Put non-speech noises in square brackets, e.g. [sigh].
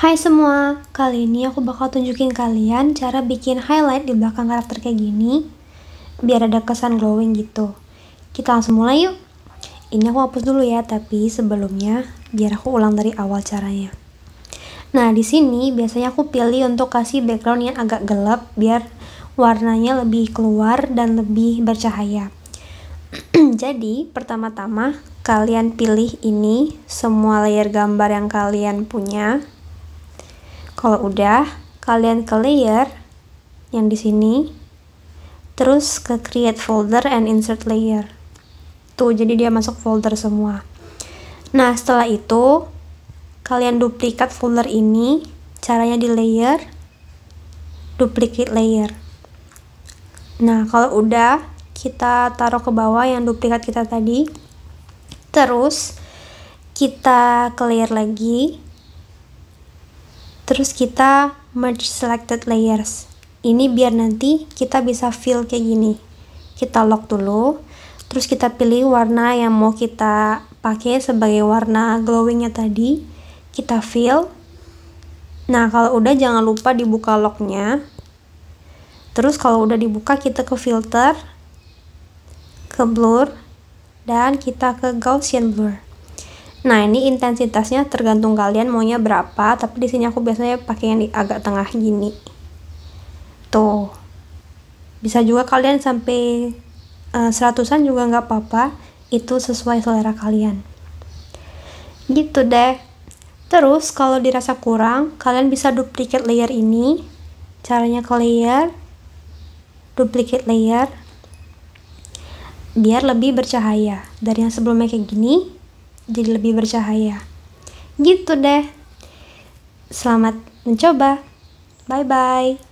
Hai semua, kali ini aku bakal tunjukin kalian cara bikin highlight di belakang karakter kayak gini biar ada kesan glowing gitu. Kita langsung mulai yuk. Ini aku hapus dulu ya, tapi sebelumnya biar aku ulang dari awal caranya. Nah, di sini biasanya aku pilih untuk kasih background yang agak gelap biar warnanya lebih keluar dan lebih bercahaya. [clears throat] Jadi, pertama-tama kalian pilih ini semua layer gambar yang kalian punya kalau udah, kalian ke layer yang di sini, terus ke create folder and insert layer. Tuh, jadi dia masuk folder semua. Nah, setelah itu, kalian duplikat folder ini, caranya di layer, duplicate layer. Nah, kalau udah, kita taruh ke bawah yang duplikat kita tadi. Terus, kita clear lagi, terus kita merge selected layers ini biar nanti kita bisa fill kayak gini kita lock dulu terus kita pilih warna yang mau kita pakai sebagai warna glowingnya tadi kita fill nah kalau udah jangan lupa dibuka locknya terus kalau udah dibuka kita ke filter ke blur dan kita ke Gaussian blur Nah, ini intensitasnya tergantung kalian maunya berapa, tapi di sini aku biasanya pakai yang di agak tengah gini. Tuh. Bisa juga kalian sampai uh, seratusan juga nggak apa-apa, itu sesuai selera kalian. Gitu deh. Terus kalau dirasa kurang, kalian bisa duplikat layer ini. Caranya ke layer, duplikat layer, biar lebih bercahaya. Dari yang sebelumnya kayak gini, jadi lebih bercahaya. Gitu deh. Selamat mencoba. Bye bye.